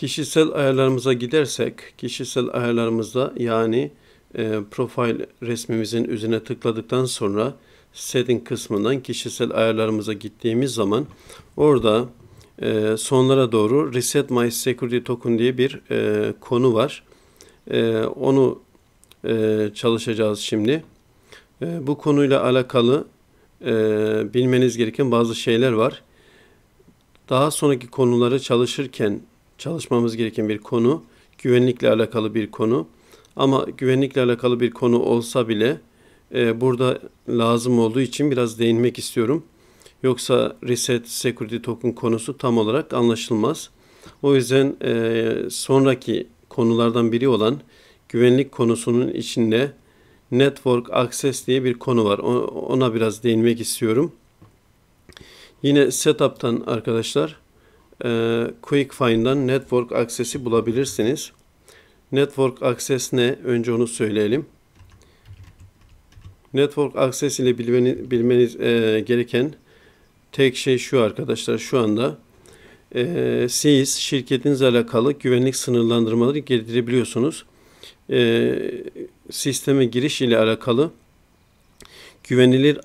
Kişisel ayarlarımıza gidersek, kişisel ayarlarımızda yani e, profil resmimizin üzerine tıkladıktan sonra setting kısmından kişisel ayarlarımıza gittiğimiz zaman orada e, sonlara doğru reset my security token diye bir e, konu var. E, onu e, çalışacağız şimdi. E, bu konuyla alakalı e, bilmeniz gereken bazı şeyler var. Daha sonraki konuları çalışırken çalışmamız gereken bir konu, güvenlikle alakalı bir konu. Ama güvenlikle alakalı bir konu olsa bile e, burada lazım olduğu için biraz değinmek istiyorum. Yoksa reset security token konusu tam olarak anlaşılmaz. O yüzden e, sonraki konulardan biri olan güvenlik konusunun içinde network access diye bir konu var. Ona biraz değinmek istiyorum. Yine setup'tan arkadaşlar e, ee, Quick Find'dan Network Access'i bulabilirsiniz. Network Access ne? Önce onu söyleyelim. Network Access ile bilmeniz, bilmeniz e, gereken tek şey şu arkadaşlar. Şu anda e, siz şirketinizle alakalı güvenlik sınırlandırmaları getirebiliyorsunuz. E, sisteme giriş ile alakalı güvenilir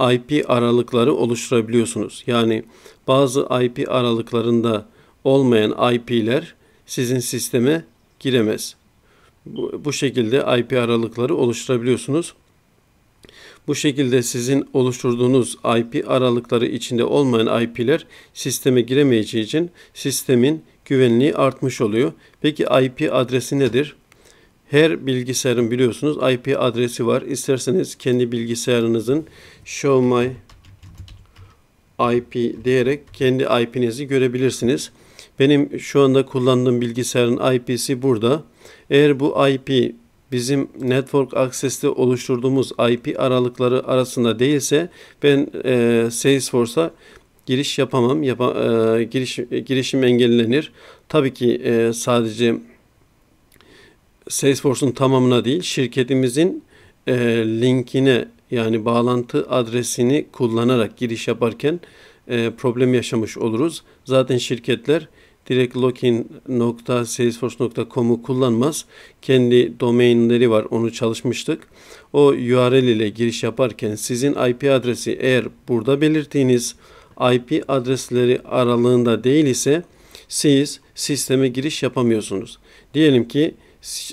IP aralıkları oluşturabiliyorsunuz. Yani bazı IP aralıklarında olmayan IP'ler sizin sisteme giremez. Bu, bu şekilde IP aralıkları oluşturabiliyorsunuz. Bu şekilde sizin oluşturduğunuz IP aralıkları içinde olmayan IP'ler sisteme giremeyeceği için sistemin güvenliği artmış oluyor. Peki IP adresi nedir? Her bilgisayarın biliyorsunuz IP adresi var. İsterseniz kendi bilgisayarınızın show my IP diyerek kendi IP'nizi görebilirsiniz. Benim şu anda kullandığım bilgisayarın IP'si burada. Eğer bu IP bizim network access'te oluşturduğumuz IP aralıkları arasında değilse ben e, Salesforce'a giriş yapamam. Yapa, e, giriş, girişim engellenir. Tabii ki e, sadece Salesforce'un tamamına değil şirketimizin e, linkine yani bağlantı adresini kullanarak giriş yaparken e, problem yaşamış oluruz. Zaten şirketler direkt login.salesforce.com'u kullanmaz. Kendi domainleri var onu çalışmıştık. O URL ile giriş yaparken sizin IP adresi eğer burada belirttiğiniz IP adresleri aralığında değil ise siz sisteme giriş yapamıyorsunuz. Diyelim ki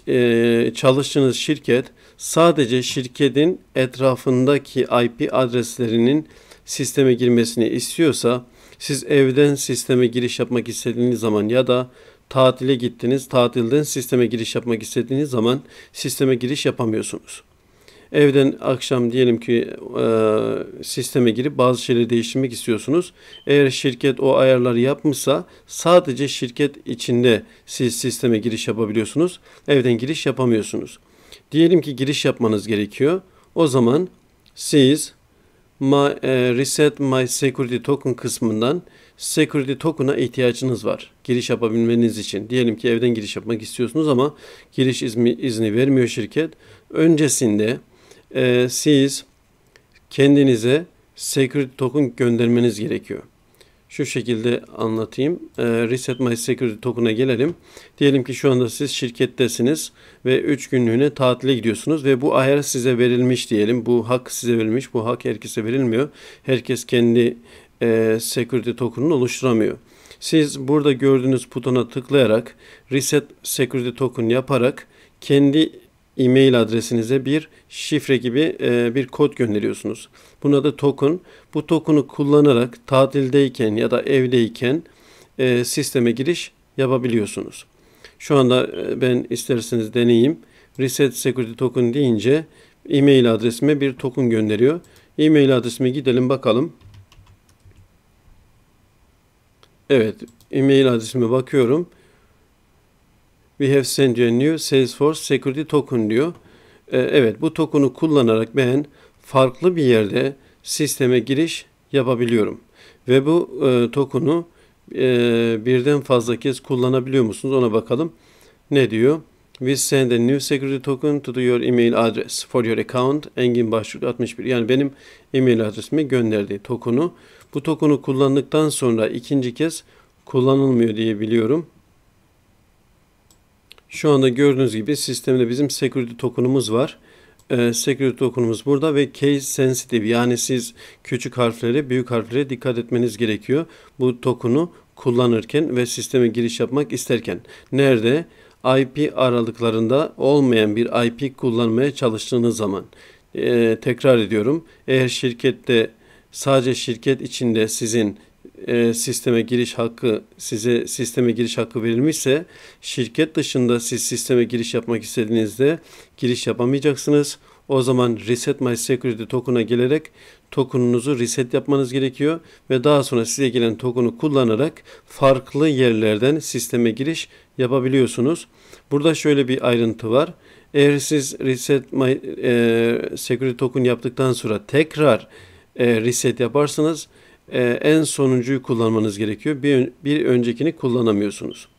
e, çalıştığınız şirket sadece şirketin etrafındaki IP adreslerinin sisteme girmesini istiyorsa siz evden sisteme giriş yapmak istediğiniz zaman ya da tatile gittiniz tatilden sisteme giriş yapmak istediğiniz zaman sisteme giriş yapamıyorsunuz. Evden akşam diyelim ki e, sisteme girip bazı şeyleri değiştirmek istiyorsunuz. Eğer şirket o ayarları yapmışsa sadece şirket içinde siz sisteme giriş yapabiliyorsunuz. Evden giriş yapamıyorsunuz. Diyelim ki giriş yapmanız gerekiyor. O zaman siz my, e, Reset My Security Token kısmından Security Token'a ihtiyacınız var. Giriş yapabilmeniz için. Diyelim ki evden giriş yapmak istiyorsunuz ama giriş izni, izni vermiyor şirket. Öncesinde e, siz kendinize security token göndermeniz gerekiyor. Şu şekilde anlatayım. E, Reset My Security token'a gelelim. Diyelim ki şu anda siz şirkettesiniz ve 3 günlüğüne tatile gidiyorsunuz ve bu ayar size verilmiş diyelim. Bu hak size verilmiş. Bu hak herkese verilmiyor. Herkes kendi e, security token'ını oluşturamıyor. Siz burada gördüğünüz butona tıklayarak reset security token yaparak kendi e-mail adresinize bir şifre gibi e, bir kod gönderiyorsunuz. Buna da token. Bu token'u kullanarak tatildeyken ya da evdeyken e, sisteme giriş yapabiliyorsunuz. Şu anda e, ben isterseniz deneyeyim. Reset Security Token deyince e-mail adresime bir token gönderiyor. E-mail adresime gidelim bakalım. Evet, e-mail adresime bakıyorum. We have sent you a new Salesforce Security Token diyor. E, evet bu token'u kullanarak ben farklı bir yerde sisteme giriş yapabiliyorum. Ve bu e, token'u e, birden fazla kez kullanabiliyor musunuz ona bakalım. Ne diyor? We send a new security token to your email address for your account. Engin Başlık 61. Yani benim email mail adresime gönderdiği tokunu. Bu tokunu kullandıktan sonra ikinci kez kullanılmıyor diye biliyorum. Şu anda gördüğünüz gibi sistemde bizim security token'ımız var. E, security token'ımız burada ve case sensitive yani siz küçük harflere büyük harflere dikkat etmeniz gerekiyor. Bu token'u kullanırken ve sisteme giriş yapmak isterken. Nerede? IP aralıklarında olmayan bir IP kullanmaya çalıştığınız zaman. E, tekrar ediyorum. Eğer şirkette sadece şirket içinde sizin e, sisteme giriş hakkı size sisteme giriş hakkı verilmişse şirket dışında siz sisteme giriş yapmak istediğinizde giriş yapamayacaksınız. O zaman Reset My Security token'a gelerek tokenunuzu reset yapmanız gerekiyor ve daha sonra size gelen tokenu kullanarak farklı yerlerden sisteme giriş yapabiliyorsunuz. Burada şöyle bir ayrıntı var. Eğer siz reset my, e, security token yaptıktan sonra tekrar e, reset yaparsanız ee, en sonuncuyu kullanmanız gerekiyor. Bir, bir öncekini kullanamıyorsunuz.